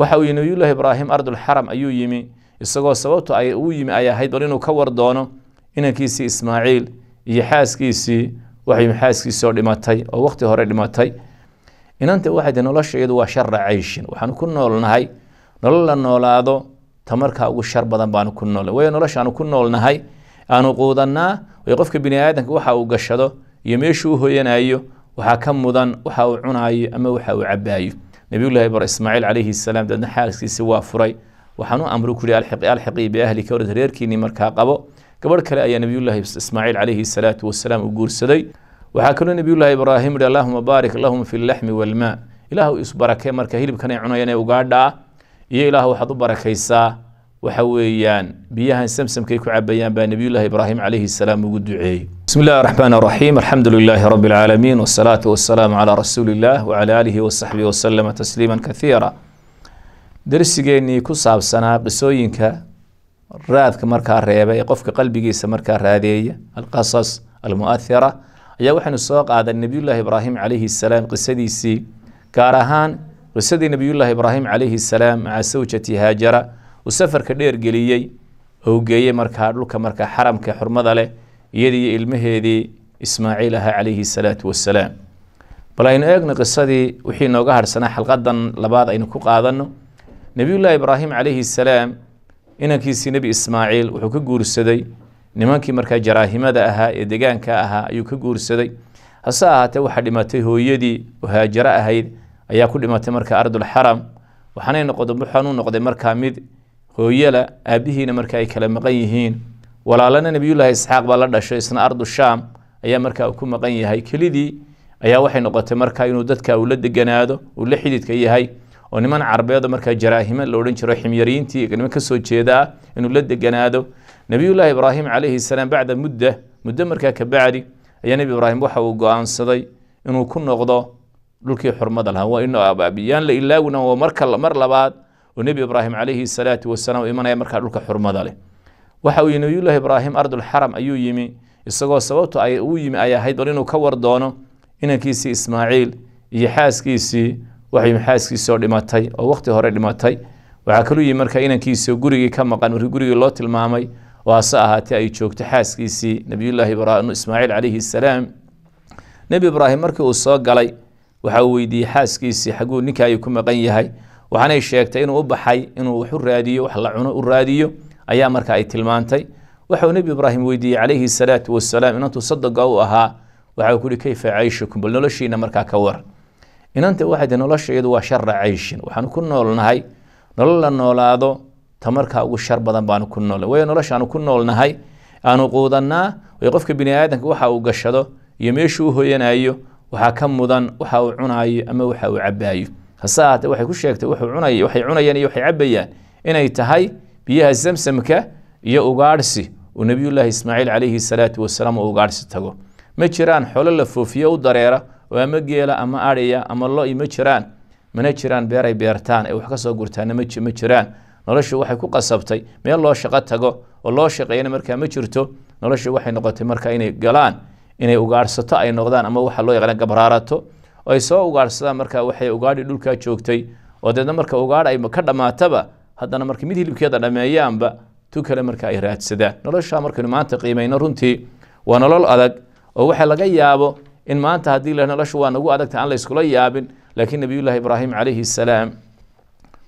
وحاو ينوي الله إبراهيم أرض الحرم أيو يمي إساقو سوابتو أيو يمي أيا هيد ولينو كوار دونو إنا كيسي إسماعيل يحاس إيه كيسي وحي محاس كيسي ورد ماتاي أو وقت هورد ماتاي إن انت واحد نولاش يدو وشر عايشين وحانو كن نولنا هاي نولا نولا هذا تمر كاو شر بادن بانو كن نولا ويا نولاش عانو كن نولنا هاي آنو قودنا ويقفك بني آيدنك وحاو قشدو يميشو هو ينايو وحاكم مدن وحاو عنايو أما وحاو عبايو نبي الله بر إسماعيل عليه السلام ده نحاس سوا فري وحنو أمره كل الحق الحق بأهلك ورثيرك إني مر كعقبه كبر كلا يا نبي الله إسماعيل عليه السلام والسلام وجور سدي وحكنا نبي الله إبراهيم رضي الله مبارك اللهم في اللحم والماء إلهو إسبرك مر كهيل بكنا عنا ينا وقعدا يا إلهو حضو بركة إسا وحويان بيها سمسم كيكو عبيان بأن نبي الله إبراهيم عليه السلام وجود دعائي بسم الله الرحمن الرحيم الحمد لله رب العالمين والصلاة والسلام على رسول الله وعلى آله وصحبه وسلم تسليما كثيرا درس جيني كصاب سنة بسوينك راد كمركا الرابع يقف كقلبي جيس مركا الرادية القصص المؤثرة يوحن السوق هذا النبي الله إبراهيم عليه السلام قصدي سي كارهان قصدي نبي الله إبراهيم عليه السلام مع سوچتي هاجرة وسفر كدير قليي هو جاي مركا لوكا مركا حرم كحرمة له iyadiiyo ilmaheedii ismaaciil ahaa calayhi salaatu wasalaam bal aynu eegno qisadii wixii nooga harhsanaa xalqadan labaad aynu ku qaadanno nebiyullaahi ibraahim calayhi salaam inankiisii nebi ismaaciil wuxuu ka guursaday nimankii markaa jaraahimada ahaa ee degaanka ahaa ayuu ka guursaday hase ahaatee waxaa dhimatay hooyadii oo ahayd ayaa ku dhimatay markaa ardulxaram waxaanay noqda wuxaanuu noqday markaa mid hooyala aabbihiina marka ay kala maqan yihiin ولا لنا نبي الله إسحاق بلال دشة إسنا أرض الشام أيام مركا أكون مغني هاي كل دي أيام وحي نقطة مركا ينودت كأولاد الجنادو واللي حديد كي هاي ونمان عربي هذا مركا جراهيم لورين شرح ميرين تي كنا مك سوت شيء ذا إنه ولد الجنادو نبي الله إبراهيم عليه السلام بعد مدة مدة مركا كبعدي أيام نبي إبراهيم وحى وقان صدي إنه كنا غضا لكي حرم هذا الهوى أبا بيان لإلا ونا ومركا مر لبعض ونبي إبراهيم عليه السلام والسلام وإيمان أيام مركا لكي waxa uu yii nabiyullahi ibraahim ardulxaram ayuu yimi isagoo sababtu ay uu yimi ay ahayd bal inuu ka war doono inankiisii ismaaciil iyo xaaskiisii waxay xaaskiisoo dhimatay oo waqti hore dhimatay waxaa kaluu yimi marka inankiisii gurigii ka maqan markii gurigii loo tilmaamay oo hase ahaatee ay joogto xaaskiisii nabiyullaahi ismaaciil calayhi salaam nebi ibraahim markii uu soo galay waxa uu weydiiyey xaaskiisii xaguu ninka ku maqan yahay waxaanay sheegtay inuu u baxay inuu wax u raadiyo wax la cuno u raadiyo ayaa marka ay tilmaantay waxau nebi ibraahim weydiiyey calayhi salaatu wasalaam inantu sadaqa u ahaa waxau kuhi kayfa cayshukum bal noloshiina markaa ka war inanta waxaad noloshayadu waa shara cayshin waxaanu ku noolnahay nolol la noolaado ta markaa ugu shar badan baanu ku noolnay waayo noloshaanu ku noolnahay aanu quudannaa way qofka bini aadanka waxa uu gashado iyo meeshuu u hoyanayo waxaa ka mudan waxa uu cunaayo ama waxa uu cabaayo hase ahaatee waxay ku sheegtay waxay cunayaan iyo waxay cabayaan inay tahay biyaha zamsamka iyo ugaadhsi uu nebiyullaahi ismaaciil calayhi salaatu wasalaam oo ugaadhsi tago ma jiraan xolo la foofiyo u dareera oo ama geela ama adhaya ama lo-i ma jiraan mana jiraan beeray beertaan ee wax ka soo gurtaana ma jiraan noloshu waxay ku qasabtay meel loo shaqo tago oo loo shaqeeyana markaa ma jirto noloshu waxay noqotay markaa inay galaan inay ugaadhsato ay noqdaan ama waxa loo yaqaan gabraarato oo ay soo ugaadhsadaan markaa waxay ugaadhi dhulkaa joogtay oo deedna marka ugaadh ay ka dhammaataba هدنا مركي ميدي لبكي هذا لما أيام با تو كلام مركا إيرات سدا نلاش شام مركي نمان تقي مين رنتي وأنا لول أدق أو حلا جي يابو إن ما أنت هدي له نلاش وأنا جو أدق تعال يسكول يابن لكن نبي الله إبراهيم عليه السلام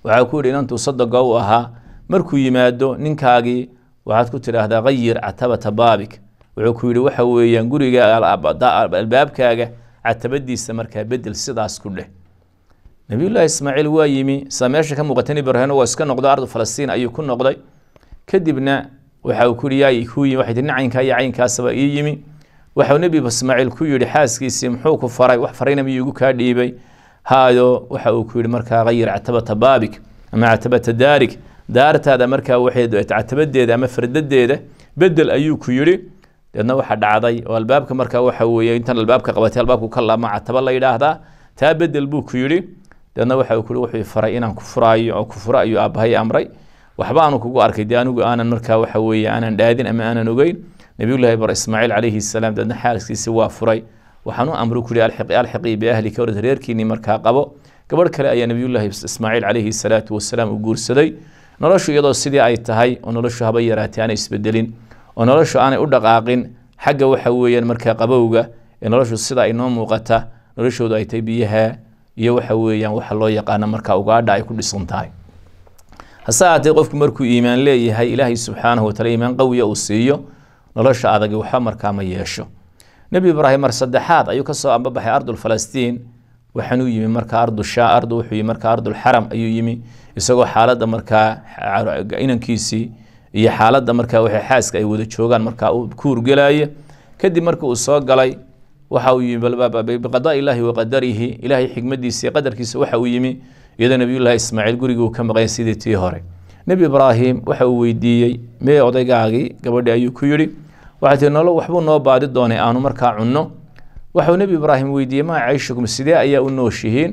وعكور إن أنت صدق جوها مركو يمادو ننكاجي وعدك ترى هذا غير عتبة بابك وعكور وحوي ينقولي قال الباب كاجة عتبدي استمر كبدل سدا سكوله نبي الله إسماعيل وايمي سماش كم وقتني برهان واسكن نقض أرض فلسطين أي يكون نقضي كدبنا وحاو كوريا يكوي واحد عين كاي عين كاسبا يمي وحاو نبي بسماعيل كوي لحاس كي سمحو كفراي وحفرين ميجو كاديبي هادو وحاو كوي مركا غير عتبة بابك أما عتبة دارك دارت هذا مركا وحيد عتبة ديدة أما فردد ديدة بدل أيو كيوري لأنه واحد عضي oo albaabka وحاو ينتن weeye intan albaabka وكلا ما عتبة الله cataba la yidhaahdaa taa bedel دانا وحي وكل وحي فرائنا كفرائي أو كفرائي أبهاي أمري وحبا أنو كوكو أركي ديانو كو آنا نركا وحوي آنا دادين أما آنا نوغين نبي الله إبر إسماعيل عليه السلام دانا حالك سوا فري وحنو أمرو كولي ألحقي ألحقي بأهلك ورزريركي نمركا قبو كبر كلا أي نبي الله إسماعيل عليه السلام والسلام وقور سدي نرشو يدو سيدي آي التهاي ونرشو هبا يراتي آنا يسبدلين ونرشو آنا أردق آقين حقا وحوي أن مركا قبوغا نرشو سيدي آي نوم وقتا نرشو دايتي بيها iyo waxa weeyaan waxa loo yaqaana markaa ugaadha ay ku dhisan tahay hase haatee qofku markuu iimaan leeyahay ilaahay subxaanahu wataala iimaan qawiya uu siiyo nolosha adagi waxa markaa ma yeesho nebi ibraahim mar saddexaad ayuu kasoo ambabaxay ardul falastiin waxaanuu yimi markaa ardusha ardu wuxuu yimi markaa ardulxaram ayuu yimi isagoo xaaladda markaa inankiisii iyo xaaladda markaa waxay xaaska ay wada joogaan markaa uu ku urgelaya kadib markii uu soo galay waxa uu yimi biqadaa illaahi wa qadarihi ilaahay xikmadiisa iyo qadarkiisa waxa uu yimi iyadoo nebiyullaahi ismaaciil guriguu ka maqayn sidii tii hore nebi ibraahim waxa uu weydiiyey mee odaygaagii gabadhi ayuu ku yidhi waxaa tii nolo waxbuu noo baadi doonay aanu markaa cunno waxauu nebi ibraahim weydiiyey maa cayshukum sidee ayaa u nooshihiin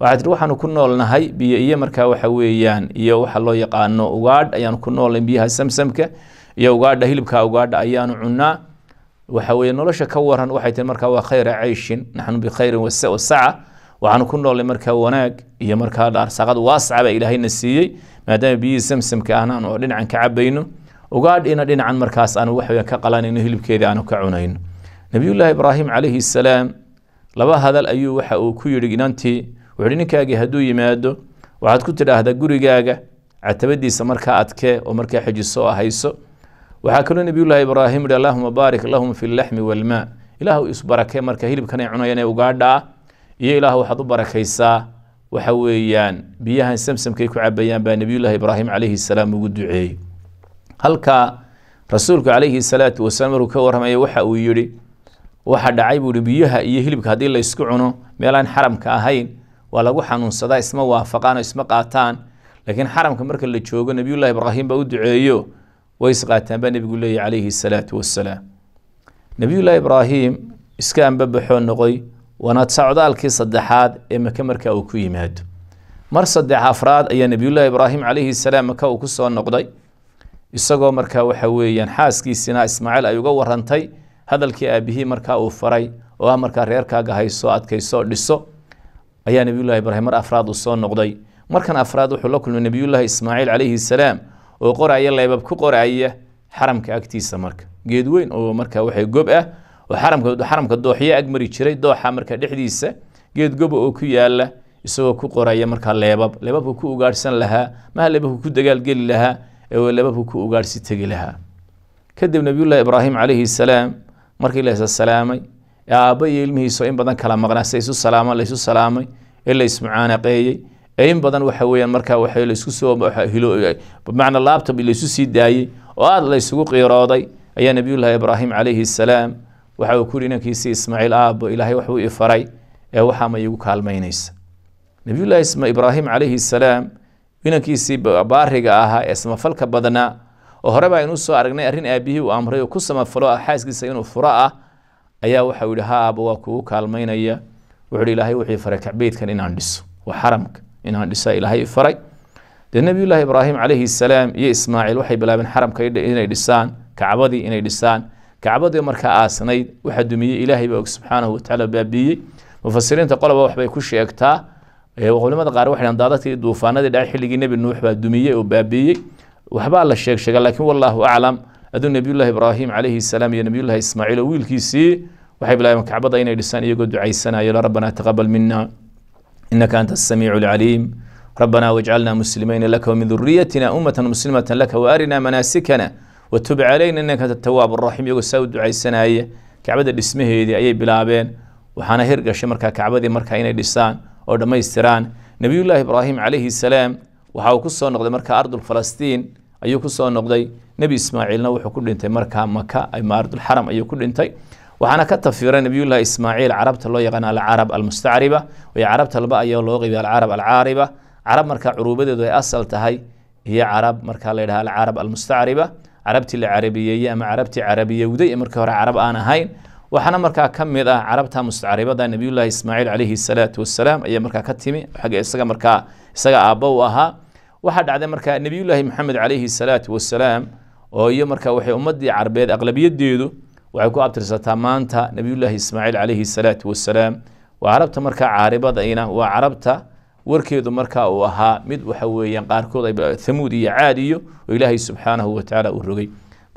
waxaa tii waxaanu ku noolnahay biyo iyo markaa waxa weeyaan iyo waxa loo yaqaano ugaadh ayaanu ku noolnahay biyaha samsamka iyo ugaadha hilibkaa ugaadha ayaanu cunnaa وحوي نلاش كورا وحي تمركا وخير عيش نحن بخير وسع وسعة وعن كنا لمركا وناك هي مركا دار سقط واسعة إلى هين السيء ما دام بي سمسم كأنا نعلن عن كعبين وقعد إن دين عن مركاس أنا وحي كقلان إنه اللي بكيد أنا كعونين نبي الله إبراهيم عليه السلام لبا هذا الأيو وحو كيو رجنتي وعلن كاجي هدو يمادو وعد كنت له هذا جوري جاجة عتبدي سمركا أتكي ومركا حجي سوا هيسو waxaa kaloo nabiyulahi ibraahim yihi allahuma baarik lahum fi laxmi walmaa ilaahw isbarakee marka hilibkan ay cunayaan ee ugaadhaa iyo ilaah waxaad u barakaysaa waxa weeyaan biyahan samsamkay ku cabayaan baa nabiyullaahi ibraahim calayhi salaam ugu duceeyey halkaa rasuulku calayhi salaatu wasalaam markuu ka warramaya waxa uu yidhi waxa dhacay buu ihi biyaha iyo hilibka haddii laysku cuno meelaan xaramka ahayn waa lagu xanuunsadaa isma waafaqaan oo isma qaataan laakiin xaramka marka la joogo nebiyullahi ibraahim baa u duceeyo ويسقاتن بني بيقول لي عليه الصلاة والسلام نبي الله إبراهيم إسكان ببحون نقي وانا تساعد الكي صدحاد إما كمركا وكوي مهد مر صدح أفراد أي نبي الله إبراهيم عليه السلام مكا وكسوان نقضي إساقو مركا وحوي ينحاس يعني كي سنا إسماعيل أيوغا ورانتي هذا الكي أبيه مركا وفري وامركا ريركا غهي سواد كي سو لسو أي نبي الله إبراهيم مر أفراد وصوان نقضي مركا أفراد وحلو كل من نبي الله إسماعيل عليه السلام oo qoraya leebab ku qoraya xaramka agtiisa marka geed weyn oo marka waxa gob ah oo xaramka xaramka dooxya ag mari jiray dooxa marka dhexdiisa geed goba oo ku yaala isagoo ku qoraya marka leebab leebabku ku ugaarhsan lahaa maha leebabku ku dagaalgeli lahaa ee leebabku ku ugaarhsi tegi lahaa kadib nabiyullaahi ibraahim calayhi salaam markii la salaamay ee aabba iyo ilmihiisoo in badan kala maqnaa sida isu salaama la salaamay ee la ismucaanaqeeyey in badan waxa weyaan markaa waa laisku soo bimacnaa laabta laysu sii daayey oo aada laysugu qiirooday ayaa nabiyullaahi ibraahim calayhi salaam waxa uu ku yidhi ismaaciil aabbo ilaahay waxuu i faray ee waxaama iigu kaalmaynaysa nabiyullaahi ibraahim calayhi salaam inankiisii baariga ahaa ee samafalka badnaa oo hore baa inuu soo aragnay arrin aabihii uu amray oo ku samafalo ah inuu furo ah ayaa waxau yidhi ha aabbo waa kuugu kaalmaynaya wuxuu ihi ilaahay wuxuu faray kacbeydkan inaan dhiso waa xaramka inaa dhisa ilaahay faray dee nebiyullaahi ibraahim calayhi salaam iyo ismaaciil waxay bilaabeen xaramka inay dhisaan kacbadii inay dhisaan kacbadii markaa aasnayd waxaa dumiyey ilaahay baa og subxaanahu watacaala baabiiyey mufasiriinta qoloba waxbay ku sheegtaa culimada qaar waxay dhahan daadadkii duufaanadii dhacay xilligii nebi nuux baa dumiyey oo baabiiyey waxbaa la sheeg sheega laakiin wallaahu aclam aduu nebiyullaahi ibraahim calayhi salaam iyo nebiyullahi ismaaciil oo wiilkiisii waxay bilaabeen kacbada inay dhisaan iyagoo ducaysanaya rabbanaa taqabal mina إنك أنت السميع العليم ربنا واجعلنا مسلمين لك ومن ذريتنا أمة مسلمة لك وأرنا مناسكنا وتب علينا إنك أنت التواب الرحيم يقول سود عيسنا هي كعبد الاسمه هي أي بلابين وحانا هرقش مركا كعبد مركا إنا لسان أو يستران نبي الله إبراهيم عليه السلام وحاو كسو نقضي مركا أرض الفلسطين أيو كسو نقضي نبي إسماعيل نوحو كل انتي مركا مكة أي ما أرض الحرم أيو كل انتي waxaana ka tafira nabiyulahi ismaaciil carabta loo yaqaan alcarab almustacriba way carabta laba ayaa loo qeybiya alcarab alcaariba carab markaa curuubadeedu ay asal tahay iyo carab markaa la yidhaha alcarab almustacriba carabtii la carabiyeeyey ama carabtii carabiyowday ee markii hore carab aan ahayn waxaana markaa ka mid ah carabta mustacribada nabiyulahi ismaaciil calayhi salaatu wasalaam ayaa markaa ka timi xagga isaga markaa isaga aabba u ahaa waxaa dhacday markaa nebiyulaahi maxamed calayhi salaatu wasalaam oo iyo markaa waxay ummadii carbeed aqlabiyadeedu وعقو أبترساتا مانتا نبي الله إسماعيل عليه السلام والسلام وعربتا مركا عاربة دينا وعربتا وركيو دو مركا وها مد وحويا قاركو دايب ثمودي عاديو وإلهي سبحانه وتعالى ورغي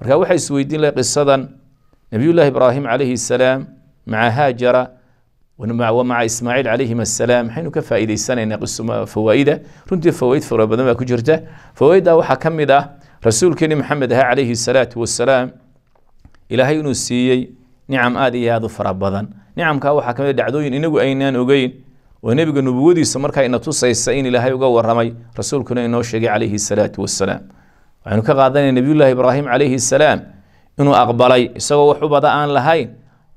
مركا وحي سويدين لي قصة نبي الله إبراهيم عليه السلام مع هاجر ومع, ومع إسماعيل عليهما السلام حين كفى إذا السنة إن قصة فوائدة رنتي فوائد فرابدا ما كجرته فوائدة وحكمدة رسول كريم محمد عليه السلام إلهي نسيي نعم آدي هذا فربذا نعم كاو حكم الدعوين إنه أينان أجين ونبي نبودي سمر كأن توصي السين إلهي وجو الرمي رسول كنا إنه شجع عليه الصلاة والسلام وأنك غادني نبي الله إبراهيم عليه السلام إنه أقبلي سوى وحب ضاعن لهين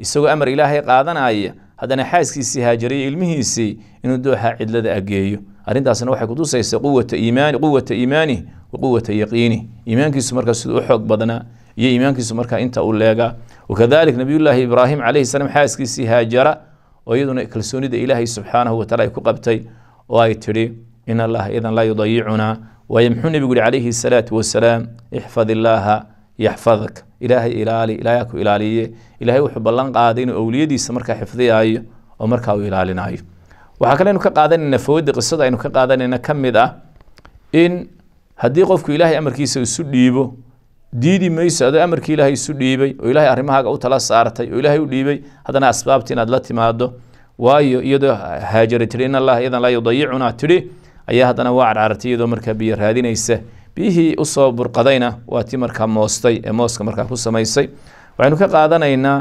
سوى أمر إلهي قادنا أيه هذا نحاس كيس هاجري المهيسي إنه دوحة عدل ذا أجيو أرين داسنا وحكم توصي قوة إيمان قوة إيمانه وقوة يقينه إيمانك سمر كسوى وحب ضاعن يا إيمانك سمرك أنت أول وكذلك نبي الله إبراهيم عليه السلام حاسك سهاجرة ويدنا كلسوني ذا إلهي سبحانه وتعالى كقبتي وايتري إن الله إذا لا يضيعنا ويمحوني بيقول عليه الصلاة والسلام احفظ الله يحفظك إلهي إلالي إلهيك إلالي إلهي وحب الله قادين أوليدي سمرك حفظي أي أمرك أو إلالي نايف وحكا لنا كقادين إن فود قصة إن كقادين إن إن هدي إلهي أمر كيسو سليبو diidi mayso adoo amarkii ilaahay isu dhiibay oo ilaahay arrimahaaga u tala saartay oo ilaahay u dhiibay haddana asbaabti inaad la timaado waayo iyadoo haajari tidhi in allah iyadan laa yudayicunaa tidhi ayaa haddana waa carcartay iyadoo markaa biyo raadinaysa biyihii usoo burqadayna waa tii markaa moostay ee mooska markaa ku samaysay waxaynu ka qaadanaynaa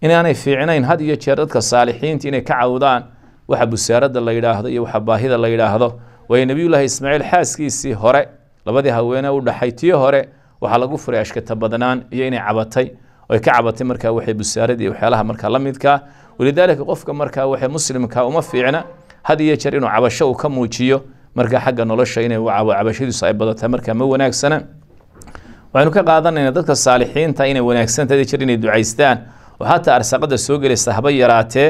inaanay fiicnayn had iyo jeer dadka saalixiinta inay ka cawdaan waxa busaaradda la yidhaahdo iyo waxa baahida la yidhaahdo waayo nebiyullaahi ismaaciil xaaskiisii hore labadii haweenee u dhaxay tii hore waxaa lagu furay ashkata badnaan iyo inay cabatay oy ka cabatay markaa waxay busaarada iyo waxyaalaha markaa la midkaa walidaalika qofka markaa waxay muslimka uma fiicna had iyo jeer inuu cabasho uu ka muujiyo markaa xagga nolosha inay cabo cabashadiisu ay badata markaa ma wanaagsana waxaynu ka qaadanayna dadka saalixiinta inay wanaagsan tahay jeer inay ducaystaan oo xataa arsaqada soo gelaysa haba yaraatee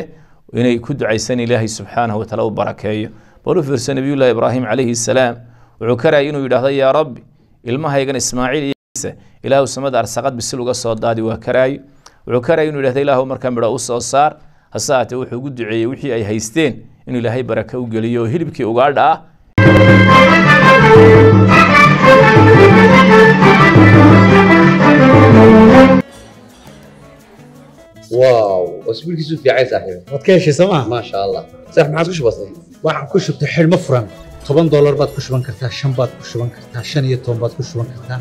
inay ku ducaysaan ilaahay subxaanahu wataala u barakeeyo bal u fiirsa nabiyullahi ibraahim calayhi salaam wuxuu karaya inuu yidhaahdo yaa rabbi ilmahaygan ismaaciil إلى السماء دار سقط بسلو قصة دادي وكراي وكراي إنه لهذا الله مركم برأوس صار هساعة وحوجد عي وحي أي هيستين إنه لهاي بركة وجليه هربك وقعد واو أسبوع كيسو في عيسى ما تكيش سما ما شاء الله صح ما عاد كش واحد كش بتحير مفرم طبعا دولار بات كش بنكرتها شنبات كش بنكرتها شنية طن بات كش بنكرتها